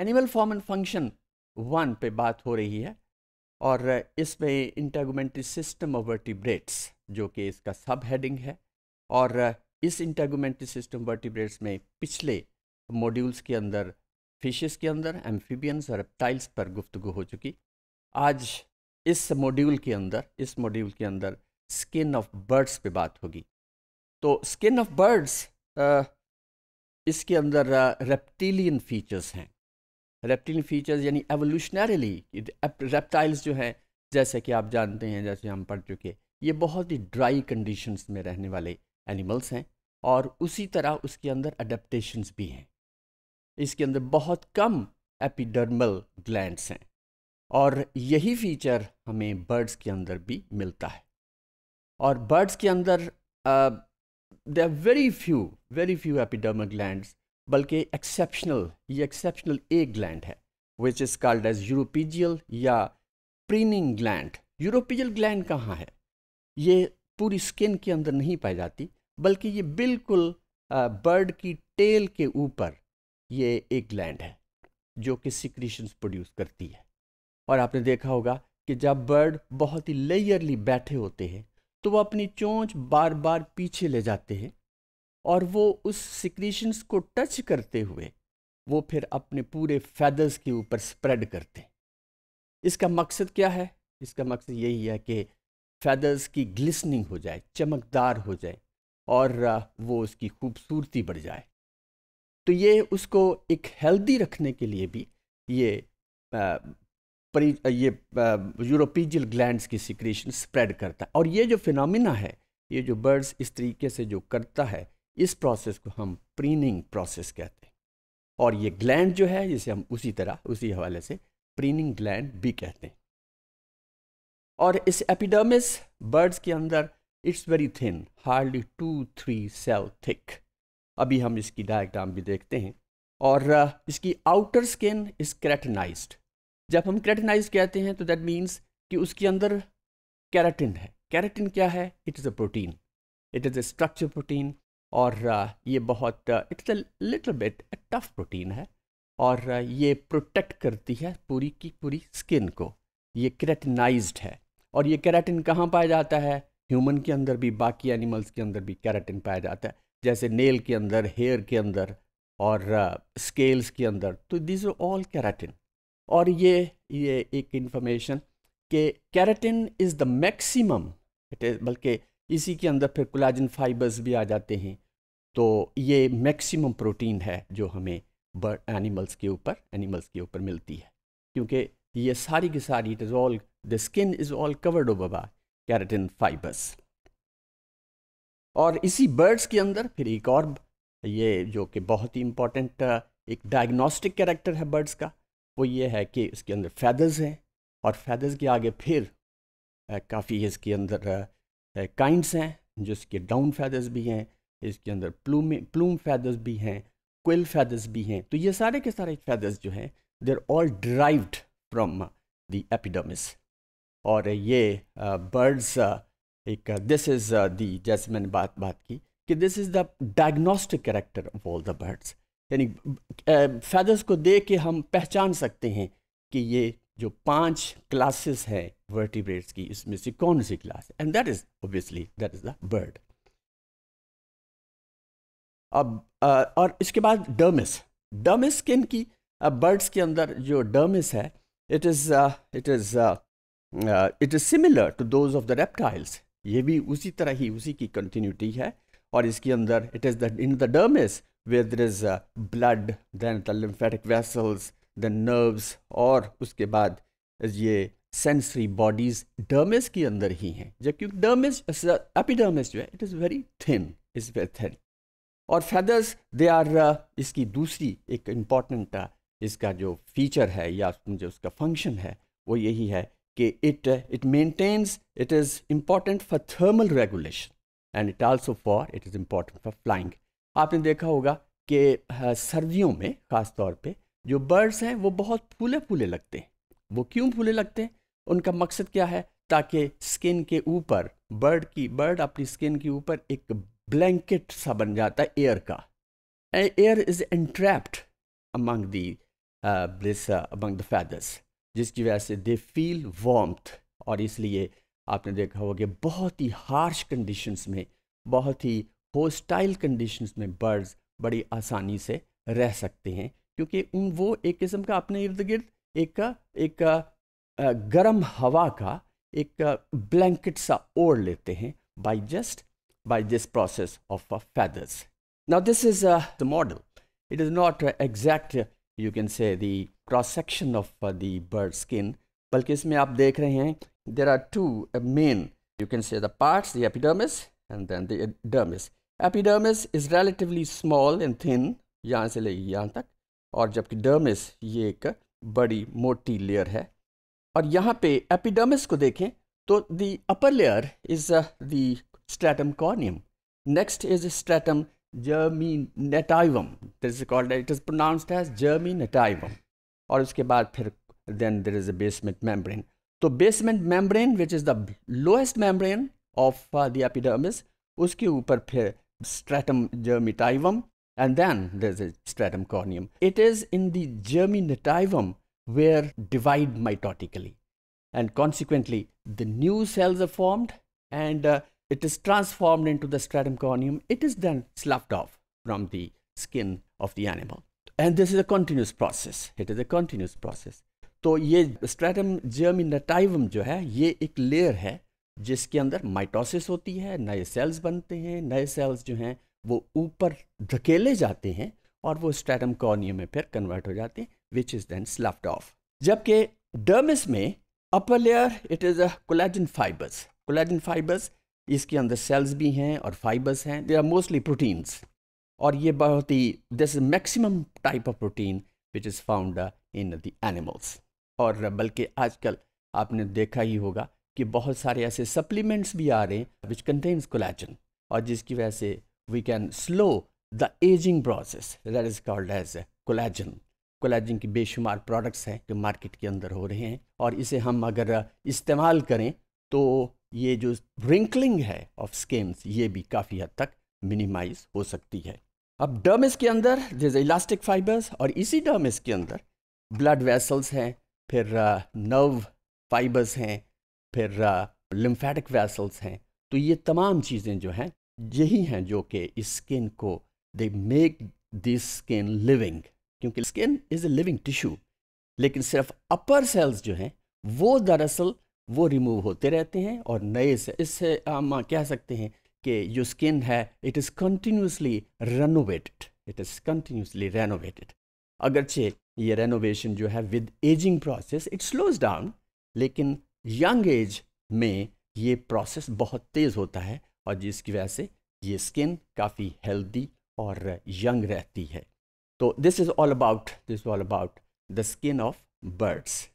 Animal form and function one पे बात हो रही है और इसमें इंटेगोमेंट्री सिस्टम ऑफ वर्टिब्रेट्स जो कि इसका सब हेडिंग है और इस इंटेगोमेंट्री सिस्टम वर्टिब्रेट्स में पिछले मॉड्यूल्स के अंदर फिशेस के अंदर एम्फीबियंस और रेप्टाइल्स पर गुफ्तगु हो चुकी आज इस मॉड्यूल के अंदर इस मॉड्यूल के अंदर स्किन ऑफ बर्ड्स पे बात होगी तो स्किन ऑफ बर्ड्स इसके अंदर रेप्टिलियन फीचर्स हैं रेप्टिलियन फीचर्स यानी एवोल्यूशनरीली रेप्टाइल्स जो हैं जैसे कि आप जानते हैं जैसे हम पढ़ चुके ये बहुत ही ड्राई कंडीशंस में रहने वाले एनिमल्स हैं और उसी तरह उसके अंदर अडेप्टेशंस भी हैं इसके अंदर बहुत कम एपिडर्मल ग्लैंड्स हैं और यही फीचर हमें बर्ड्स के अंदर भी मिलता है और बर्ड्स के अंदर they are very few very few epidermal glands बल्कि एक्सेप्शनल ये एक्सेप्शनल एक ग्लैंड है which is called as uropygial या प्रीनिंग ग्लैंड यूरोपीजियल ग्लैंड कहाँ है ये पूरी स्किन के अंदर नहीं पाई जाती बल्कि ये बिल्कुल बर्ड की टेल के ऊपर ये एक ग्लैंड है जो कि सिक्रीशंस प्रोड्यूस करती है और आपने देखा होगा कि जब बर्ड बहुत ही लेयरली बैठे होते हैं तो वो अपनी चोंच बार बार पीछे ले जाते हैं और वो उस सिक्रीशंस को टच करते हुए वो फिर अपने पूरे फैदर्स के ऊपर स्प्रेड करते हैं इसका मकसद क्या है इसका मकसद यही है कि फैदर्स की ग्लिसनिंग हो जाए चमकदार हो जाए और वो उसकी खूबसूरती बढ़ जाए तो ये उसको एक हेल्दी रखने के लिए भी ये आ, ये यूरोपीजियल ग्लैंड्स की सिक्रेशन स्प्रेड करता है और ये जो फिनोमिना है ये जो बर्ड्स इस तरीके से जो करता है इस प्रोसेस को हम प्रीनिंग प्रोसेस कहते हैं और ये ग्लैंड जो है जिसे हम उसी तरह उसी हवाले से प्रीनिंग ग्लैंड भी कहते हैं और इस एपिडर्मिस बर्ड्स के अंदर it's very thin hardly two three cell thick अभी हम इसकी डायग्राम भी देखते हैं और इसकी आउटर स्किन इज क्रेटनाइज जब हम क्रेटनाइज कहते हैं तो दैट मीन्स कि उसके अंदर कैरेटिन है कैरेटिन क्या है it is a protein it is a structure protein और ये बहुत it's a little bit tough protein है और ये प्रोटेक्ट करती है पूरी की पूरी स्किन को ये केराटिनाइज्ड है और ये कैरेटिन कहाँ पाया जाता है ह्यूमन के अंदर भी बाकी एनिमल्स के अंदर भी कैरेटिन पाया जाता है जैसे नेल के अंदर हेयर के अंदर और स्केल्स के अंदर तो दिज ऑल कैरेटिन और ये ये एक इन्फॉर्मेशन कि keratin is the maximum it is बल्कि इसी के अंदर फिर कोलाजन फाइबर्स भी आ जाते हैं तो ये मैक्सिमम प्रोटीन है जो हमें बर्ड एनिमल्स के ऊपर एनिमल्स के ऊपर मिलती है क्योंकि ये सारी की सारी it is all the skin is all covered of by a keratin fibres और इसी बर्ड्स के अंदर फिर एक और ये जो कि बहुत ही इम्पॉर्टेंट एक डायग्नोस्टिक कैरेक्टर है बर्ड्स का वो ये है कि इसके अंदर फैदर्स हैं और फैदर्स के आगे फिर काफ़ी इसके अंदर काइंड्स हैं जिसके डाउन फैदर्स भी हैं इसके अंदर प्लूम प्लूम फैदर्स भी हैं क्विल फैदर्स भी हैं तो ये सारे के सारे फैदर्स जो हैं there all derived from the epidermis और ये बर्ड्स एक दिस इज़ दी जैसे मैंने बात बात की कि this is the diagnostic character of all the birds यानी फैदर्स को देख के हम पहचान सकते हैं कि ये जो पांच क्लासेस हैं वर्टिब्रेट्स की इसमें से कौन सी क्लास है and that is obviously that is the bird अब और इसके बाद डर्मिस डर्मिस किन की बर्ड्स के अंदर जो डर्मिस है it is it is it is similar to those of the reptiles ये भी उसी तरह ही उसी की कंटिन्यूटी है और इसके अंदर it is the in the dermis where there is uh, blood, then the lymphatic vessels, then और उसके बाद ये सेंसरी बॉडीज डर्मिस के अंदर ही हैं जबकि डर्मिस एपिडर्मिस जो है it is very thin is very thin और फैदर्स दे आर इसकी दूसरी एक इम्पॉर्टेंट uh, इसका जो फीचर है या जो उसका फंक्शन है वो यही है कि it it maintains it is important for thermal regulation and it also for it is important for flying आपने देखा होगा कि uh, सर्दियों में ख़ास तौर पे जो बर्ड्स हैं वो बहुत फूले फूले लगते हैं वो क्यों फूले लगते हैं उनका मकसद क्या है ताकि स्किन के ऊपर बर्ड की बर्ड अपनी स्किन के ऊपर एक ब्लैंकेट सा बन जाता है एयर का air is entrapped among the bliss among the feathers जिसकी वजह से दे फील वॉम्थ और इसलिए आपने देखा होगा कि बहुत ही हार्श कंडीशंस में बहुत ही होस्टाइल कंडीशंस में बर्ड्स बड़ी आसानी से रह सकते हैं क्योंकि उन वो एक किस्म का अपने इर्द गिर्द एक का एक गर्म हवा का एक ब्लैंकेट सा ओढ़ लेते हैं by just by this process of feathers now this is the model it is not exact you can say the cross section of the bird skin बल्कि इसमें आप देख रहे हैं there are two main you can say the parts the epidermis and then the dermis epidermis is relatively small and thin यहाँ से ले यहाँ तक और जबकि डर्मिस ये एक बड़ी मोटी लेयर है और यहाँ पे एपिडर्मिस को देखें तो the upper layer is the stratum corneum next is germinativum this is called it is pronounced as nativum और उसके बाद फिर then there is a basement membrane तो basement membrane which is the lowest membrane of the epidermis उसके ऊपर फिर stratum germinativum then then is a stratum corneum it is in germinativum where divide mitotically and consequently the new cells are formed and uh, it is transformed into the stratum corneum it is then sloughed off from the skin of the animal and this is a continuous process it is a continuous process so this stratum germinativum jo hai ye ek layer hai jiske andar mitosis hoti hai naye cells bante hain naye cells jo hain wo upar dhakele jate hain aur wo stratum corneum mein phir convert which is then sloughed off जबकि dermis में upper layer it is collagen fibres collagen fibres इसके अंदर sales भी हैं और fibres हैं. They are mostly proteins और ये बहुत ही this maximum type of protein which is found in the animals और बल्कि आजकल आपने देखा ही होगा कि बहुत सारे ऐसे सप्लीमेंट्स भी आ रहे हैं विच कंटेन्स कोलेजन और जिसकी वजह से we can slow the ageing process that is called as collagen collagen के बेशुमार प्रोडक्ट्स हैं जो मार्केट के अंदर हो रहे हैं और इसे हम अगर इस्तेमाल करें तो ये जो रिंकलिंग है ऑफ स्केम्स ये भी काफ़ी हद तक मिनिमाइज हो सकती है अब डर्मिस के अंदर जैसे इलास्टिक फाइबर्स और इसी डर्मिस के अंदर ब्लड वेसल्स हैं फिर नर्व फाइबर्स हैं फिर लिम्फेटिक वेसल्स हैं तो ये तमाम चीज़ें जो हैं यही हैं जो कि इस स्किन को they make this skin living क्योंकि skin is a living tissue लेकिन सिर्फ अपर सेल्स जो हैं वो दरअसल वो रिमूव होते रहते हैं और नए से इससे हम कह सकते हैं कि जो स्किन है it is continuously renovated it is continuously renovated अगरचे ये रेनोवेशन जो है with ageing process it slows down लेकिन यंग एज में ये प्रोसेस बहुत तेज़ होता है और जिसकी वजह से ये स्किन काफ़ी हेल्दी और यंग रहती है So this is all about this is all about the skin of birds.